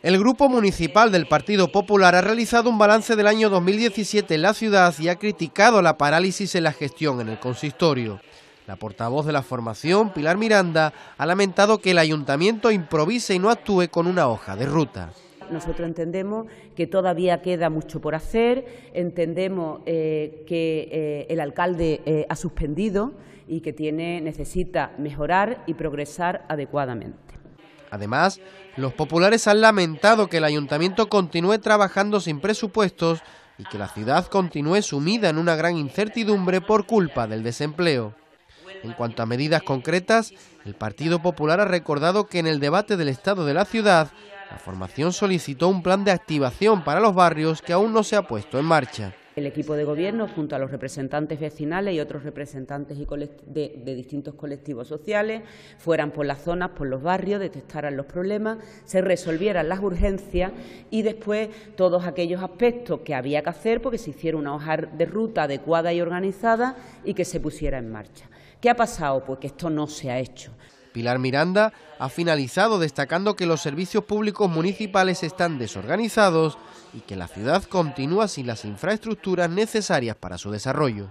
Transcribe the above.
El Grupo Municipal del Partido Popular ha realizado un balance del año 2017 en la ciudad y ha criticado la parálisis en la gestión en el consistorio. La portavoz de la formación, Pilar Miranda, ha lamentado que el ayuntamiento improvise y no actúe con una hoja de ruta. Nosotros entendemos que todavía queda mucho por hacer, entendemos eh, que eh, el alcalde eh, ha suspendido y que tiene, necesita mejorar y progresar adecuadamente. Además, los populares han lamentado que el ayuntamiento continúe trabajando sin presupuestos y que la ciudad continúe sumida en una gran incertidumbre por culpa del desempleo. En cuanto a medidas concretas, el Partido Popular ha recordado que en el debate del estado de la ciudad, la formación solicitó un plan de activación para los barrios que aún no se ha puesto en marcha. El equipo de gobierno, junto a los representantes vecinales y otros representantes de, distintos colectivos sociales, fueran por las zonas, por los barrios, detectaran los problemas, se resolvieran las urgencias y después todos aquellos aspectos que había que hacer porque se hiciera una hoja de ruta adecuada y organizada y que se pusiera en marcha. ¿Qué ha pasado? Pues que esto no se ha hecho. Pilar Miranda ha finalizado destacando que los servicios públicos municipales están desorganizados y que la ciudad continúa sin las infraestructuras necesarias para su desarrollo.